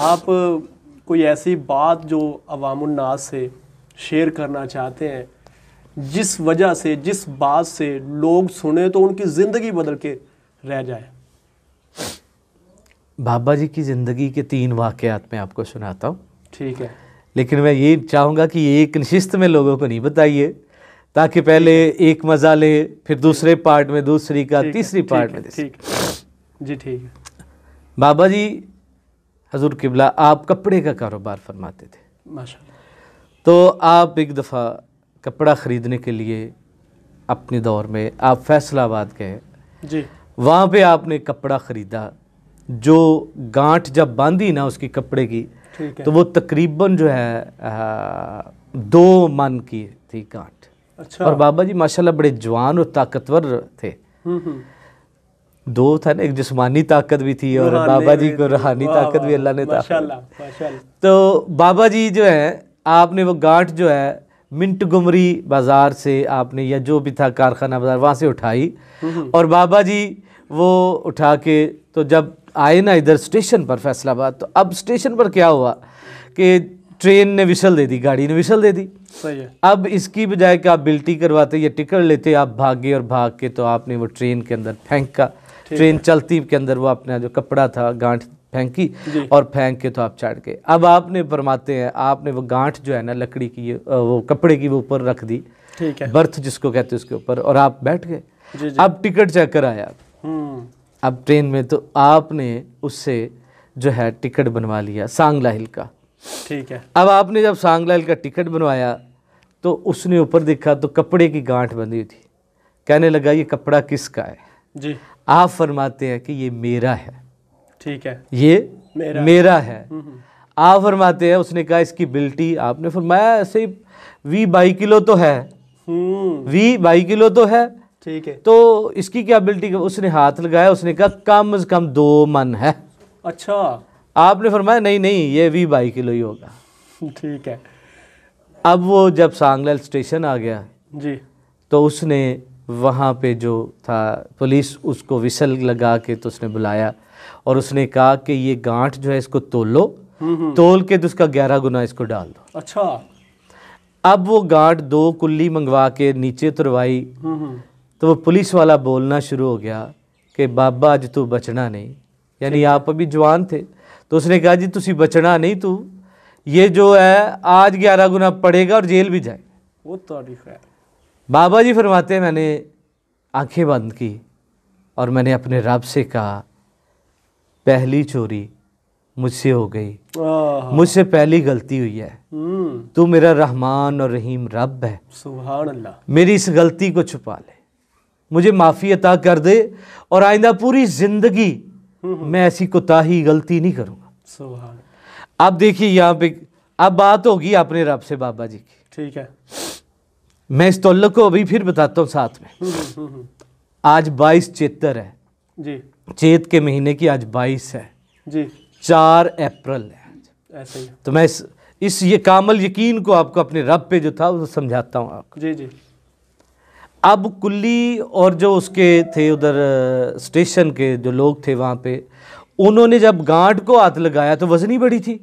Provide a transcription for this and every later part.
आप कोई ऐसी बात जो अवामनास से शेयर करना चाहते हैं जिस वजह से जिस बात से लोग सुने तो उनकी ज़िंदगी बदल के रह जाए बाबा जी की ज़िंदगी के तीन वाक़ात मैं आपको सुनाता हूँ ठीक है लेकिन मैं ये चाहूँगा कि एक नशिस्त में लोगों को नहीं बताइए ताकि पहले एक मज़ा ले फिर दूसरे पार्ट में दूसरी का तीसरी पार्ट में ठीक जी ठीक है बाबा जी हजूर किबला आप कपड़े का कारोबार फरमाते थे माशा तो आप एक दफ़ा कपड़ा ख़रीदने के लिए अपने दौर में आप फैसलाबाद गए जी वहाँ पे आपने कपड़ा ख़रीदा जो गांठ जब बांधी ना उसकी कपड़े की तो वो तकरीबन जो है आ, दो मन की थी गांठ अच्छा। और बाबा जी माशाल्लाह बड़े जवान और ताकतवर थे हम्म, हम्म। दो था ना एक जिसमानी ताकत भी थी और बाबा जी को रूहानी ताकत भी अल्लाह ने था तो बाबा जी जो है आपने वो गांठ जो है मिंट गुमरी बाज़ार से आपने या जो भी था कारखाना बाज़ार वहाँ से उठाई हम्म। और बाबा जी वो उठा के तो जब आए ना इधर स्टेशन पर फैसलाबाद तो अब स्टेशन पर क्या हुआ कि ट्रेन ने विसल दे दी गाड़ी ने विसल दे दी सही है अब इसकी बजाय कि आप बिल्टी करवाते या टिकट लेते आप भागे और भाग के तो आपने वो ट्रेन के अंदर फेंका ट्रेन चलती के अंदर वो अपना जो कपड़ा था गांठ फेंकी और फेंक के तो आप चढ़ गए अब आपने फरमाते हैं आपने वो गांठ जो है ना लकड़ी की वो कपड़े की वो ऊपर रख दी ठीक है बर्थ जिसको कहते हैं उसके ऊपर और आप बैठ गए अब टिकट चेक कराया हम्म। अब ट्रेन में तो आपने उससे जो है टिकट बनवा लिया सांगला हिल का ठीक है अब आपने जब सांगला हिल का टिकट बनवाया तो उसने ऊपर देखा तो कपड़े की गांठ बंधी हुई थी कहने लगा ये कपड़ा किसका है जी आप फरमाते हैं कि ये मेरा है ठीक है ये मेरा, मेरा है हम्म, हम्म। आप फरमाते हैं उसने कहा इसकी बिल्टी आपने फरमाया ऐसे वी बाई किलो तो है हम्म। वी बाई किलो तो है ठीक है तो इसकी क्या बिल्टी उसने हाथ लगाया उसने कहा कम अज कम दो मन है अच्छा आपने फरमाया नहीं नहीं ये वी बाई किलो ही होगा ठीक है अब वो जब सांगलाल स्टेशन आ गया जी तो उसने वहाँ पे जो था पुलिस उसको विसल लगा के तो उसने बुलाया और उसने कहा कि ये गांठ जो है इसको तोलो तोल के तो उसका ग्यारह गुना इसको डाल दो अच्छा अब वो गांठ दो कुल्ली मंगवा के नीचे तुरवाई तो वो पुलिस वाला बोलना शुरू हो गया कि बाबा आज तू बचना नहीं यानी आप अभी जवान थे तो उसने कहा जी तुम बचना नहीं तू ये जो है आज ग्यारह गुना पड़ेगा और जेल भी जाए वो तो खैर बाबा जी फरमाते हैं मैंने आंखें बंद की और मैंने अपने रब से कहा पहली चोरी मुझसे हो गई मुझसे पहली गलती हुई है हम्म। तू मेरा रहमान और रहीम रब है अल्लाह मेरी इस गलती को छुपा ले मुझे माफ़ी अता कर दे और आइंदा पूरी ज़िंदगी हम्म, हम्म। मैं ऐसी कोताही गलती नहीं करूँगा अब देखिए यहाँ पे अब बात होगी अपने रब से बाबा जी की ठीक है मैं इस तौल को अभी फिर बताता हूँ साथ में हम्म, हम्म, हम्म, आज बाईस चेतर है जी चेत के महीने की आज बाईस है जी चार अप्रैल है ऐसे ही तो मैं इस इस ये कामल यकीन को आपको अपने रब पे जो था वो समझाता हूँ आपको जी जी अब कुल्ली और जो उसके थे उधर स्टेशन के जो लोग थे वहाँ पे उन्होंने जब गांठ को हाथ लगाया तो वजनी बड़ी थी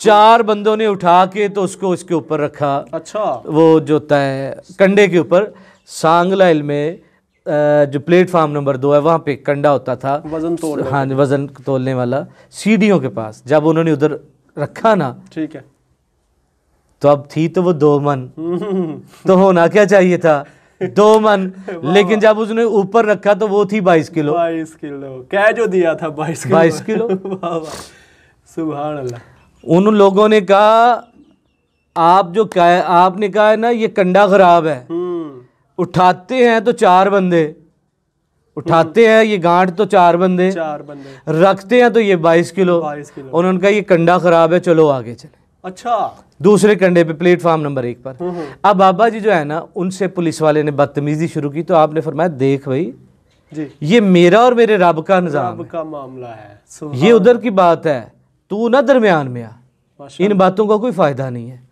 चार बंदों ने उठा के तो उसको उसके ऊपर रखा अच्छा वो जो तय कंडे के ऊपर सांगला में जो प्लेटफार्म नंबर दो है वहाँ पे कंडा होता था वजन तोल हाँ वजन तोलने वाला सीढ़ियों के पास जब उन्होंने उधर रखा ना ठीक है तो अब थी तो वो दो मन तो होना क्या चाहिए था दो मन लेकिन जब उसने ऊपर रखा तो वो थी बाईस किलो बाईस किलो कह जो दिया था बाईस किलो बाईस किलो सुबह अल्लाह उन लोगों ने कहा आप जो कह आपने कहा है ना ये कंडा खराब है हम्म। उठाते हैं तो चार बंदे उठाते हैं ये गांठ तो चार बंदे चार बंदे रखते हैं तो ये बाईस किलो बाईस किलो और उनका ये कंडा खराब है चलो आगे चले अच्छा दूसरे कंडे पे प्लेटफार्म नंबर एक पर हम्म, हम्म। अब बाबा जी जो है ना उनसे पुलिस वाले ने बदतमीजी शुरू की तो आपने फरमाया देख भाई जी ये मेरा और मेरे रब का निजाम का मामला है ये उधर की बात है तो ना दरमियान में आ इन बातों का कोई फ़ायदा नहीं है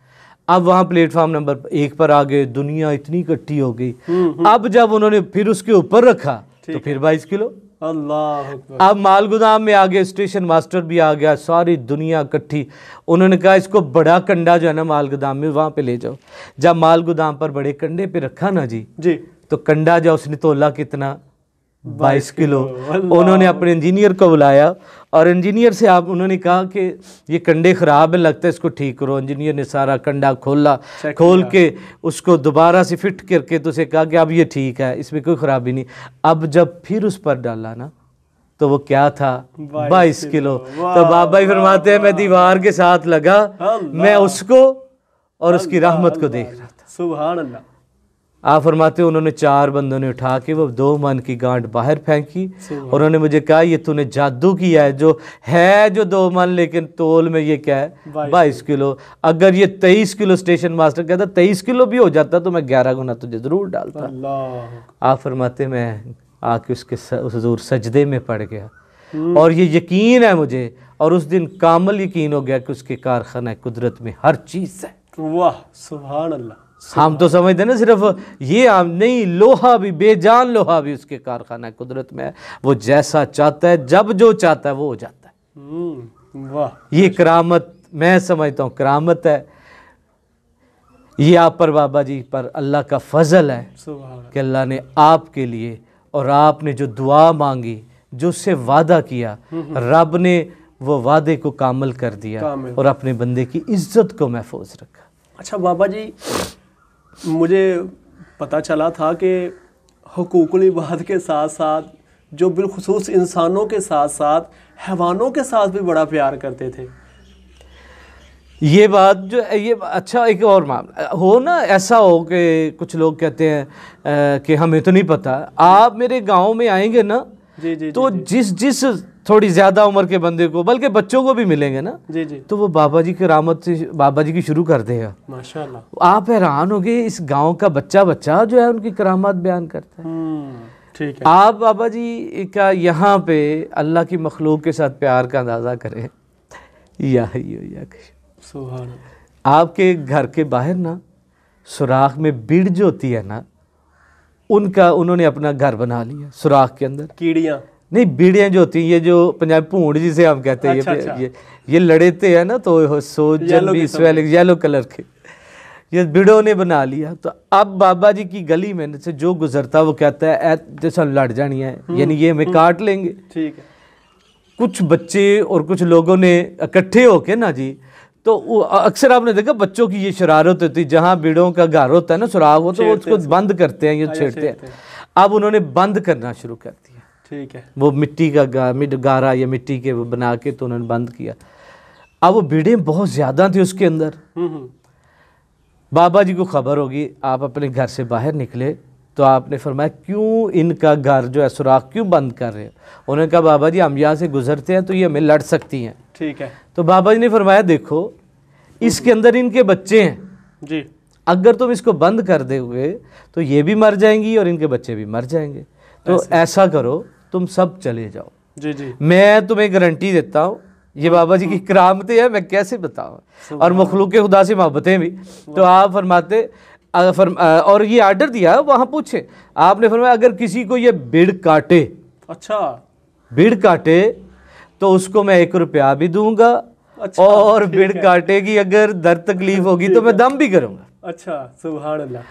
अब वहां प्लेटफॉर्म नंबर एक पर आ गए दुनिया इतनी इकट्ठी हो गई हम्म, हम्म। अब जब उन्होंने फिर उसके ऊपर रखा तो फिर बाईस किलो अल्लाह अब माल गोदाम में आ गए स्टेशन मास्टर भी आ गया सारी दुनिया इकट्ठी उन्होंने कहा इसको बड़ा कंडा जो है ना माल गोदाम में वहां पे ले जाओ जब माल गोदाम पर बड़े कंडे पे रखा ना जी जी तो कंडा जो उसने तोला कितना बाईस किलो उन्होंने अपने इंजीनियर को बुलाया और इंजीनियर से आप उन्होंने कहा कि ये कंडे ख़राब है लगता है इसको ठीक करो इंजीनियर ने सारा कंडा खोला खोल के उसको दोबारा से फिट करके तो उसे कहा कि अब ये ठीक है इसमें कोई ख़राबी नहीं अब जब फिर उस पर डाला ना तो वो क्या था बाईस किलो तो बाबा ही फरमाते हैं मैं दीवार के साथ लगा मैं उसको और उसकी रहमत को देख रहा था सुबह अल्लाह आप फरमाते उन्होंने चार बंदों ने उठा के वो दो मन की गांठ बाहर फेंकी और उन्होंने मुझे कहा ये तूने जादू किया है जो है जो दो मन लेकिन तोल में ये क्या है बाईस किलो अगर ये तेईस किलो स्टेशन मास्टर कहता तेईस किलो भी हो जाता तो मैं ग्यारह गुना तुझे ज़रूर डालता आप फरमाते मैं आके उसके हजूर सजदे में पड़ गया हम्म। और ये यकीन है मुझे और उस दिन कामल यकीन हो गया कि उसके कारखाना कुदरत में हर चीज़ है वाह सुबह अल्लाह हम तो समझते ना सिर्फ ये आम नहीं लोहा भी बेजान लोहा भी उसके कारखाना कुदरत में है वो जैसा चाहता है जब जो चाहता है वो हो जाता है हम्म, वाह ये करामत मैं समझता हूँ करामत है ये आप पर बाबा जी पर अल्लाह का फजल है कि अल्लाह ने आपके लिए और आपने जो दुआ मांगी जो उससे वादा किया हम्म, हम्म। रब ने वो वादे को कामल कर दिया कामल। और अपने बंदे की इज्जत को महफूज रखा अच्छा बाबा जी मुझे पता चला था कि हकूकली इबाद के साथ साथ जो बिलखसूस इंसानों के साथ साथ हैवानों के साथ भी बड़ा प्यार करते थे ये बात जो ये अच्छा एक और मामला हो ना ऐसा हो कि कुछ लोग कहते हैं कि हमें तो नहीं पता आप मेरे गांव में आएंगे ना जी जी तो जी, जी. जिस जिस थोड़ी ज्यादा उम्र के बंदे को बल्कि बच्चों को भी मिलेंगे ना जी जी तो वो बाबा जी की रामत से बाबा जी की शुरू कर देगा माशाल्लाह आप हैरान हो गए इस गांव का बच्चा बच्चा जो है उनकी करामत बयान करता है हम्म, ठीक है आप बाबा जी का यहाँ पे अल्लाह की मखलूक के साथ प्यार का अंदाज़ा करें या आपके घर के बाहर ना सुराख में बिड़ जो होती है ना उनका उन्होंने अपना घर बना लिया सुराख के अंदर कीड़िया नहीं बीड़ियाँ जो होती हैं ये जो पंजाबी भूड जिसे हम कहते हैं अच्छा, ये, अच्छा। ये ये थे है ना तो सोजन भी वाले येलो कलर के ये बीड़ों ने बना लिया तो अब बाबा जी की गली में से जो गुजरता वो कहता है जैसे तो लड़ जानी है हम्म, यानी ये हमें हम्म। काट लेंगे ठीक है कुछ बच्चे और कुछ लोगों ने इकट्ठे होके ना जी तो अक्सर आपने देखा बच्चों की ये शरारत होती है जहाँ बीड़ों का घर होता है ना सुराग हो तो वो उसको बंद करते हैं ये हाँ, छेड़ते हैं अब उन्होंने बंद करना शुरू कर दिया ठीक है वो मिट्टी का गा, मिट गारा या मिट्टी के वो बना के तो उन्होंने बंद किया अब वो भीड़ें बहुत ज़्यादा थी उसके अंदर हम्म, हम्म। बाबा जी को खबर होगी आप अपने घर से बाहर निकले तो आपने फरमाया क्यों इनका घर जो है सुराख क्यों बंद कर रहे हो उन्होंने कहा बाबा जी हम यहाँ से गुजरते हैं तो ये हमें लड़ सकती हैं ठीक है तो बाबा जी ने फरमाया देखो इसके अंदर इनके बच्चे हैं जी अगर तुम इसको बंद कर दोगे तो ये भी मर जाएंगी और इनके बच्चे भी मर जाएंगे तो ऐसा करो तुम सब चले जाओ जी जी मैं तुम्हें गारंटी देता हूँ ये बाबा जी की हाँ। करामते हैं मैं कैसे बताऊँ और मखलूक खुदा से मोहब्बतें भी तो आप फरमाते फर्म, और ये आर्डर दिया वहाँ पूछे आपने फरमाया अगर किसी को ये बिड़ काटे अच्छा बिड़ काटे तो उसको मैं एक रुपया भी दूंगा अच्छा, और बिड़ काटेगी अगर दर तकलीफ होगी तो मैं दम भी करूंगा अच्छा सुबह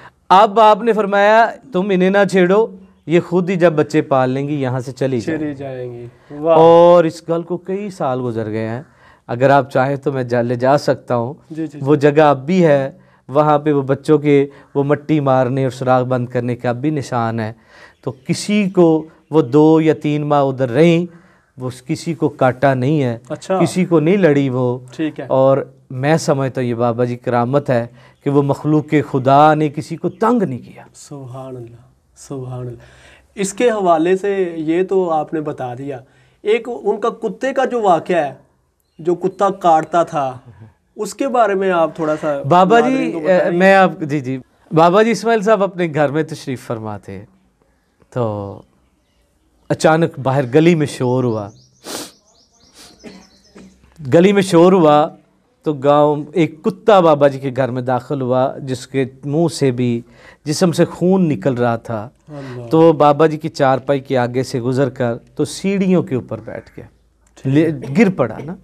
अब आपने फरमाया तुम इन्हें ना छेड़ो ये खुद ही जब बच्चे पाल लेंगी यहाँ से चली चली जाएंगी, और इस गल को कई साल गुजर गए हैं अगर आप चाहें तो मैं ले जा सकता हूँ वो जगह अब भी है वहाँ पे वो बच्चों के वो मट्टी मारने और सुराख बंद करने का अब भी निशान है तो किसी को वो दो या तीन माह उधर रही वो किसी को काटा नहीं है अच्छा किसी को नहीं लड़ी वो ठीक है और मैं समझता हूँ ये बाबा जी करामत है कि वो मखलूक के खुदा ने किसी को तंग नहीं किया सुबह सुबह इसके हवाले से ये तो आपने बता दिया एक उनका कुत्ते का जो वाक़ है जो कुत्ता काटता था उसके बारे में आप थोड़ा सा बाबा जी तो मैं आप जी जी बाबा जी इसमाइल साहब अपने घर में तशरीफ़ फरमा थे तो अचानक बाहर गली में शोर हुआ गली में शोर हुआ तो गांव एक कुत्ता बाबा जी के घर में दाखिल हुआ जिसके मुंह से भी जिसम से खून निकल रहा था तो बाबा जी की चारपाई के आगे से गुजर कर तो सीढ़ियों के ऊपर बैठ गया गिर पड़ा ना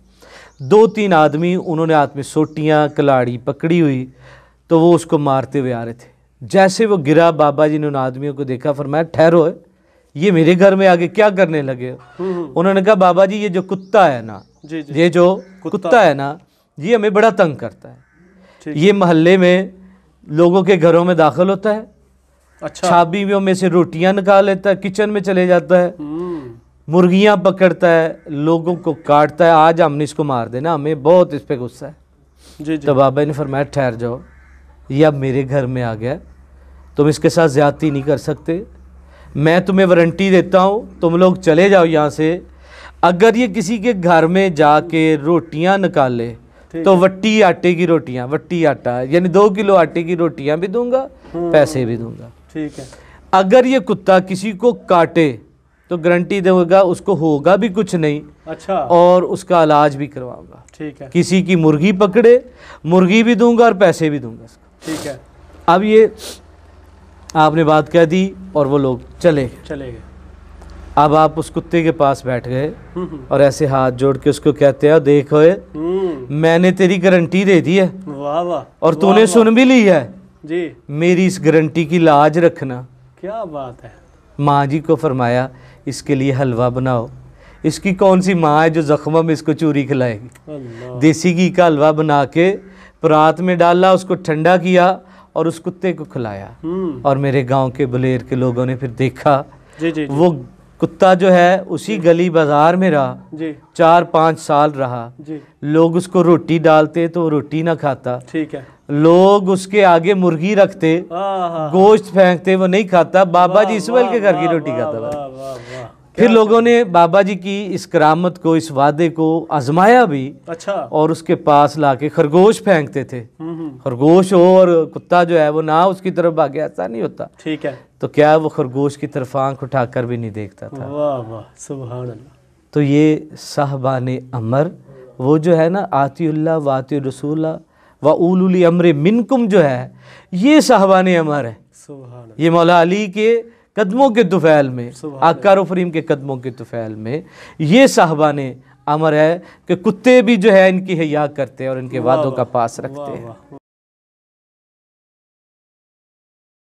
दो तीन आदमी उन्होंने हाथ में सोटियाँ कलाड़ी पकड़ी हुई तो वो उसको मारते हुए आ रहे थे जैसे वो गिरा बाबा जी ने उन आदमियों को देखा फरमाया ठहरो ये मेरे घर में आगे क्या करने लगे हम्म। उन्होंने कहा बाबा जी ये जो कुत्ता है ना जी जी। ये जो कुत्ता है ना ये हमें बड़ा तंग करता है ये महल्ले में लोगों के घरों में दाखिल होता है अच्छा छाबीवियों में से रोटियां निकाल लेता है किचन में चले जाता है हम्म। मुर्गियां पकड़ता है लोगों को काटता है आज हमने इसको मार देना हमें बहुत इस पर गुस्सा है जी जी। तो बाबा ने फरमाया ठहर जाओ ये अब मेरे घर में आ गया तुम इसके साथ ज़्यादती नहीं कर सकते मैं तुम्हें वारंटी देता हूँ तुम लोग चले जाओ यहाँ से अगर ये किसी के घर में जाके रोटियाँ निकाल ले तो वट्टी आटे की रोटियां वट्टी आटा यानी दो किलो आटे की रोटियां भी दूंगा हम्म। पैसे भी दूंगा ठीक है अगर ये कुत्ता किसी को काटे तो गारंटी देगा उसको होगा भी कुछ नहीं अच्छा और उसका इलाज भी करवाऊंगा ठीक है किसी की मुर्गी पकड़े मुर्गी भी दूंगा और पैसे भी दूंगा ठीक है अब ये आपने बात कह दी और वो लोग चले चले गए अब आप उस कुत्ते के पास बैठ गए हम्म, हम्म। और ऐसे हाथ जोड़ के उसको कहते हैं देखो हम्म। मैंने तेरी गारंटी दे दी है वाह वाह और तूने सुन भी ली है जी मेरी इस गारंटी की लाज रखना क्या बात है माँ जी को फरमाया इसके लिए हलवा बनाओ इसकी कौन सी माँ है जो जख्मों में इसको चूरी खिलाएगी देसी घी का हलवा बना के परात में डाला उसको ठंडा किया और उस कुत्ते को खिलाया और मेरे गांव के बलेर के लोगों ने फिर देखा जी जी, जी। वो कुत्ता जो है उसी गली बाजार में रहा जी चार पाँच साल रहा जी लोग उसको रोटी डालते तो रोटी ना खाता ठीक है लोग उसके आगे मुर्गी रखते गोश्त फेंकते वो नहीं खाता बाबा जी इसमाइल के घर की रोटी खाता था फिर लोगों ने बाबा जी की इस करामत को इस वादे को आजमाया भी अच्छा और उसके पास लाके खरगोश फेंकते थे हम्म, हम्म। खरगोश हो और कुत्ता जो है वो ना उसकी तरफ आगे ऐसा नहीं होता ठीक है तो क्या वो खरगोश की तरफ आंख उठाकर भी नहीं देखता था वाह वाह तो ये साहबान अमर वो जो है ना आतील्ला वाति रसूल्ला व उल अमर मिनकुम जो है ये साहबान अमर है ये मौला अली के कदमों के तुफैल में आकार फरीम के कदमों के तुफैल में ये साहबान अमर है कि कुत्ते भी जो है इनकी हया करते हैं और इनके वादों का पास रखते हैं